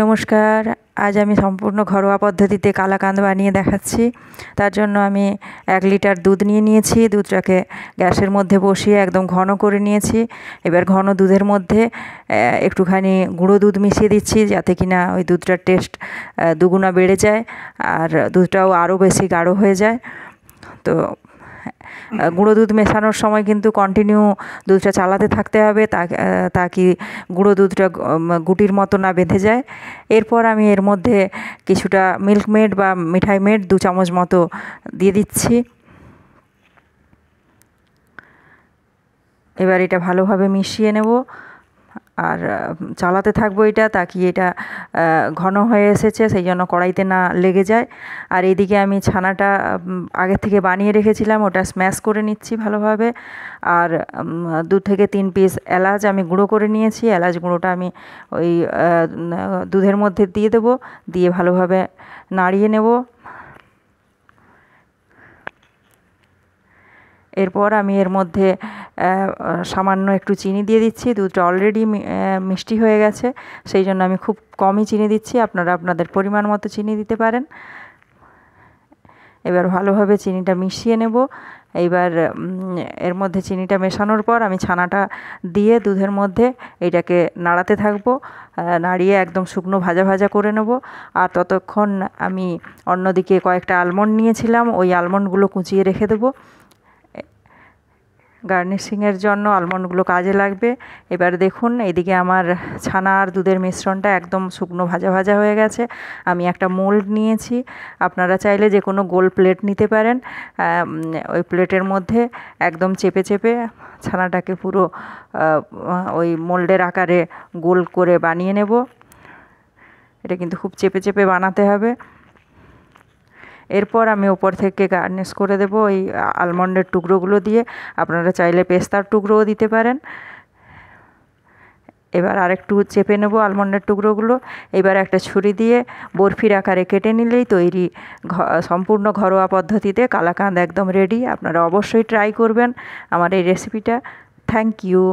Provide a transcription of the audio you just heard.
নমস্কার আজ আমি সম্পূর্ণ ঘরোয়া পদ্ধতিতে কালাকান্দ বানিয়ে দেখাচ্ছি তার জন্য আমি এক লিটার দুধ নিয়ে নিয়েছি দুধটাকে গ্যাসের মধ্যে বসিয়ে একদম ঘন করে নিয়েছি এবার ঘন দুধের মধ্যে একটুখানি গুঁড়ো দুধ মিশিয়ে দিচ্ছি যাতে কিনা ওই দুধটার টেস্ট দুগুণা বেড়ে যায় আর দুধটাও আরও বেশি গাঢ় হয়ে যায় তো গুঁড়ো দুধ মেশানোর সময় কিন্তু কন্টিনিউ দুধটা চালাতে থাকতে হবে তা তা কি গুঁড়ো দুধটা গুটির মতো না বেঁধে যায় এরপর আমি এর মধ্যে কিছুটা মিল্ক মেড বা মিঠাই মেড দু চামচ মতো দিয়ে দিচ্ছি এবার এটা ভালোভাবে মিশিয়ে নেব আর চালাতে থাকবো এটা তাকি এটা ঘন হয়ে এসেছে সেই জন্য কড়াইতে না লেগে যায় আর এদিকে আমি ছানাটা আগে থেকে বানিয়ে রেখেছিলাম ওটা স্ম্যাশ করে নিচ্ছি ভালোভাবে আর দু থেকে তিন পিস এলাচ আমি গুঁড়ো করে নিয়েছি এলাচ গুঁড়োটা আমি ওই দুধের মধ্যে দিয়ে দেবো দিয়ে ভালোভাবে নাড়িয়ে নেব এরপর আমি এর মধ্যে সামান্য একটু চিনি দিয়ে দিচ্ছি দুধটা অলরেডি মিষ্টি হয়ে গেছে সেই জন্য আমি খুব কমই চিনি দিচ্ছি আপনারা আপনাদের পরিমাণ মতো চিনি দিতে পারেন এবার ভালোভাবে চিনিটা মিশিয়ে নেব এইবার এর মধ্যে চিনিটা মেশানোর পর আমি ছানাটা দিয়ে দুধের মধ্যে এইটাকে নাড়াতে থাকবো নাড়িয়ে একদম শুকনো ভাজা ভাজা করে নেব আর ততক্ষণ আমি অন্যদিকে কয়েকটা আলমন্ড নিয়েছিলাম ওই আলমন্ডগুলো কুচিয়ে রেখে দেবো গার্নিশিংয়ের জন্য আলমন্ডগুলো কাজে লাগবে এবার দেখুন এদিকে আমার ছানা আর দুধের মিশ্রণটা একদম শুকনো ভাজা ভাজা হয়ে গেছে আমি একটা মোল্ড নিয়েছি আপনারা চাইলে যে কোনো গোল প্লেট নিতে পারেন ওই প্লেটের মধ্যে একদম চেপে চেপে ছানাটাকে পুরো ওই মোল্ডের আকারে গোল করে বানিয়ে নেব এটা কিন্তু খুব চেপে চেপে বানাতে হবে এরপর আমি ওপর থেকে গার্নিশ করে দেব ওই আলমন্ডের টুকরোগুলো দিয়ে আপনারা চাইলে পেস্তার টুকরোও দিতে পারেন এবার আরেকটু চেপে নেব আলমন্ডের টুকরোগুলো এবার একটা ছুরি দিয়ে বরফির আকারে কেটে নিলেই তৈরি সম্পূর্ণ ঘরোয়া পদ্ধতিতে কালাকাঁদ একদম রেডি আপনারা অবশ্যই ট্রাই করবেন আমার এই রেসিপিটা থ্যাংক ইউ